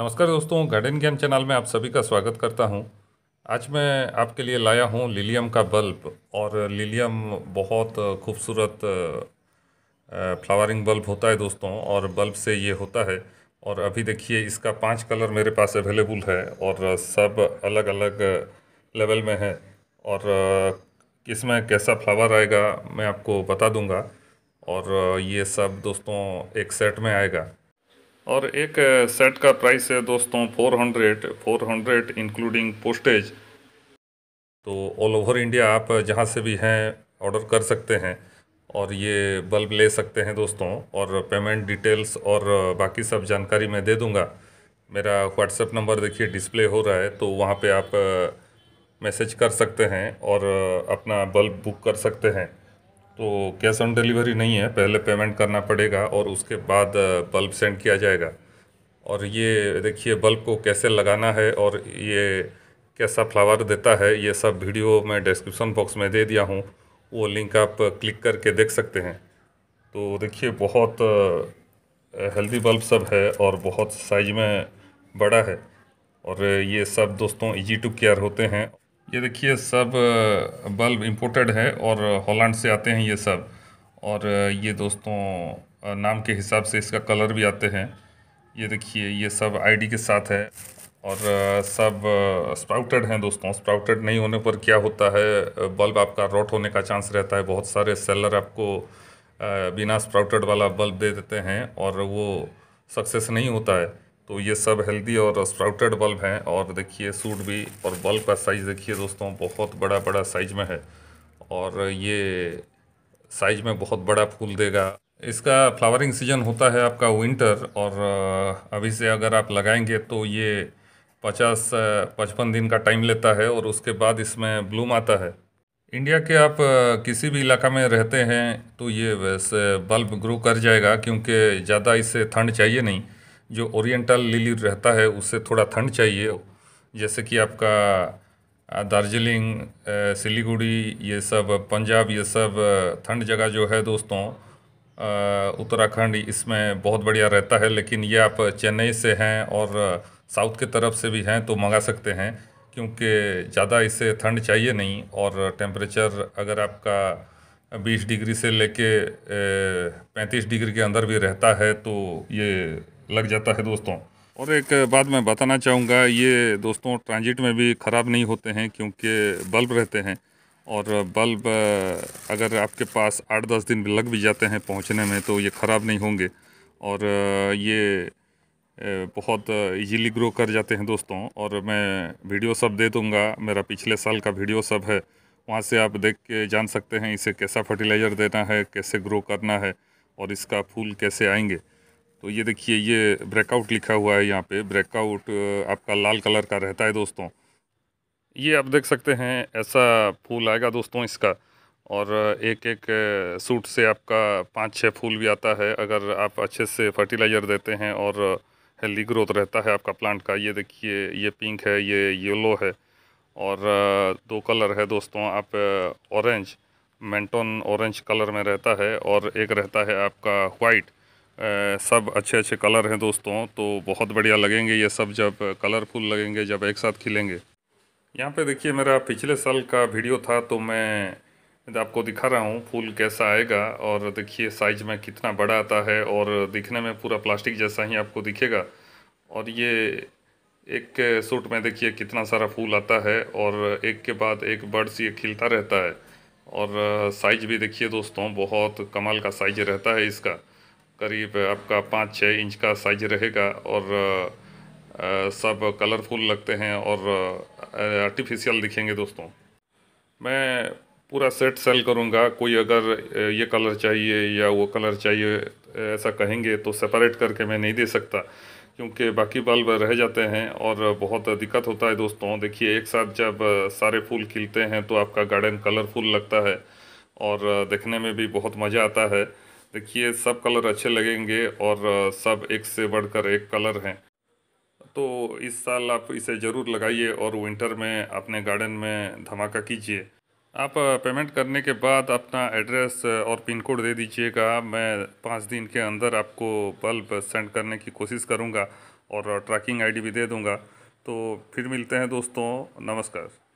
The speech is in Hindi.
नमस्कार दोस्तों गार्डन गेम चैनल में आप सभी का स्वागत करता हूं आज मैं आपके लिए लाया हूं लिलियम का बल्ब और लिलियम बहुत खूबसूरत फ्लावरिंग बल्ब होता है दोस्तों और बल्ब से ये होता है और अभी देखिए इसका पांच कलर मेरे पास अवेलेबल है और सब अलग अलग लेवल में है और इसमें कैसा फ्लावर आएगा मैं आपको बता दूँगा और ये सब दोस्तों एक सेट में आएगा और एक सेट का प्राइस है दोस्तों 400 400 इंक्लूडिंग पोस्टेज तो ऑल ओवर इंडिया आप जहाँ से भी हैं ऑर्डर कर सकते हैं और ये बल्ब ले सकते हैं दोस्तों और पेमेंट डिटेल्स और बाकी सब जानकारी मैं दे दूँगा मेरा व्हाट्सएप नंबर देखिए डिस्प्ले हो रहा है तो वहाँ पे आप मैसेज कर सकते हैं और अपना बल्ब बुक कर सकते हैं तो कैश ऑन डिलीवरी नहीं है पहले पेमेंट करना पड़ेगा और उसके बाद बल्ब सेंड किया जाएगा और ये देखिए बल्ब को कैसे लगाना है और ये कैसा फ्लावर देता है ये सब वीडियो मैं डिस्क्रिप्शन बॉक्स में दे दिया हूँ वो लिंक आप क्लिक करके देख सकते हैं तो देखिए बहुत हेल्दी बल्ब सब है और बहुत साइज में बड़ा है और ये सब दोस्तों इजी टू केयर होते हैं ये देखिए सब बल्ब इम्पोर्टेड है और हॉलैंड से आते हैं ये सब और ये दोस्तों नाम के हिसाब से इसका कलर भी आते हैं ये देखिए ये सब आईडी के साथ है और सब स्प्राउटेड हैं दोस्तों स्प्राउटेड नहीं होने पर क्या होता है बल्ब आपका रॉट होने का चांस रहता है बहुत सारे सेलर आपको बिना स्प्राउटेड वाला बल्ब दे देते हैं और वो सक्सेस नहीं होता है तो ये सब हेल्दी और स्प्राउटेड बल्ब हैं और देखिए सूट भी और बल्ब का साइज़ देखिए दोस्तों बहुत बड़ा बड़ा साइज में है और ये साइज में बहुत बड़ा फूल देगा इसका फ्लावरिंग सीजन होता है आपका विंटर और अभी से अगर आप लगाएंगे तो ये पचास पचपन दिन का टाइम लेता है और उसके बाद इसमें ब्लूम आता है इंडिया के आप किसी भी इलाका में रहते हैं तो ये वैसे बल्ब ग्रो कर जाएगा क्योंकि ज़्यादा इसे ठंड चाहिए नहीं जो ओरिएंटल लिली रहता है उससे थोड़ा ठंड चाहिए जैसे कि आपका दार्जिलिंग सिलीगुड़ी ये सब पंजाब ये सब ठंड जगह जो है दोस्तों उत्तराखंड इसमें बहुत बढ़िया रहता है लेकिन ये आप चेन्नई से हैं और साउथ के तरफ से भी हैं तो मंगा सकते हैं क्योंकि ज़्यादा इसे ठंड चाहिए नहीं और टेम्परेचर अगर आपका 20 डिग्री से लेके 35 डिग्री के अंदर भी रहता है तो ये लग जाता है दोस्तों और एक बात मैं बताना चाहूँगा ये दोस्तों ट्रांजिट में भी ख़राब नहीं होते हैं क्योंकि बल्ब रहते हैं और बल्ब अगर आपके पास आठ दस दिन लग भी जाते हैं पहुँचने में तो ये ख़राब नहीं होंगे और ये बहुत इजीली ग्रो कर जाते हैं दोस्तों और मैं वीडियो सब दे दूँगा मेरा पिछले साल का वीडियो सब है वहाँ से आप देख के जान सकते हैं इसे कैसा फर्टिलाइज़र देना है कैसे ग्रो करना है और इसका फूल कैसे आएंगे तो ये देखिए ये ब्रेकआउट लिखा हुआ है यहाँ पे ब्रेकआउट आपका लाल कलर का रहता है दोस्तों ये आप देख सकते हैं ऐसा फूल आएगा दोस्तों इसका और एक एक सूट से आपका पाँच छः फूल भी आता है अगर आप अच्छे से फर्टिलाइज़र देते हैं और हेल्दी ग्रोथ रहता है आपका प्लांट का ये देखिए ये पिंक है ये येलो है और दो कलर है दोस्तों आप ऑरेंज मेंटोन ऑरेंज कलर में रहता है और एक रहता है आपका वाइट सब अच्छे अच्छे कलर हैं दोस्तों तो बहुत बढ़िया लगेंगे ये सब जब कलरफुल लगेंगे जब एक साथ खिलेंगे यहाँ पे देखिए मेरा पिछले साल का वीडियो था तो मैं आपको दिखा रहा हूँ फूल कैसा आएगा और देखिए साइज में कितना बड़ा आता है और दिखने में पूरा प्लास्टिक जैसा ही आपको दिखेगा और ये एक सूट में देखिए कितना सारा फूल आता है और एक के बाद एक बर्ड्स ये खिलता रहता है और साइज भी देखिए दोस्तों बहुत कमाल का साइज रहता है इसका करीब आपका पाँच छः इंच का साइज रहेगा और सब कलरफुल लगते हैं और आर्टिफिशियल दिखेंगे दोस्तों मैं पूरा सेट सेल करूँगा कोई अगर ये कलर चाहिए या वो कलर चाहिए ऐसा कहेंगे तो सेपरेट करके मैं नहीं दे सकता क्योंकि बाकी बल्ब रह जाते हैं और बहुत दिक्कत होता है दोस्तों देखिए एक साथ जब सारे फूल खिलते हैं तो आपका गार्डन कलरफुल लगता है और देखने में भी बहुत मज़ा आता है देखिए सब कलर अच्छे लगेंगे और सब एक से बढ़कर एक कलर हैं तो इस साल आप इसे ज़रूर लगाइए और विंटर में अपने गार्डन में धमाका कीजिए आप पेमेंट करने के बाद अपना एड्रेस और पिन कोड दे दीजिएगा मैं पाँच दिन के अंदर आपको बल्ब सेंड करने की कोशिश करूँगा और ट्रैकिंग आईडी भी दे दूँगा तो फिर मिलते हैं दोस्तों नमस्कार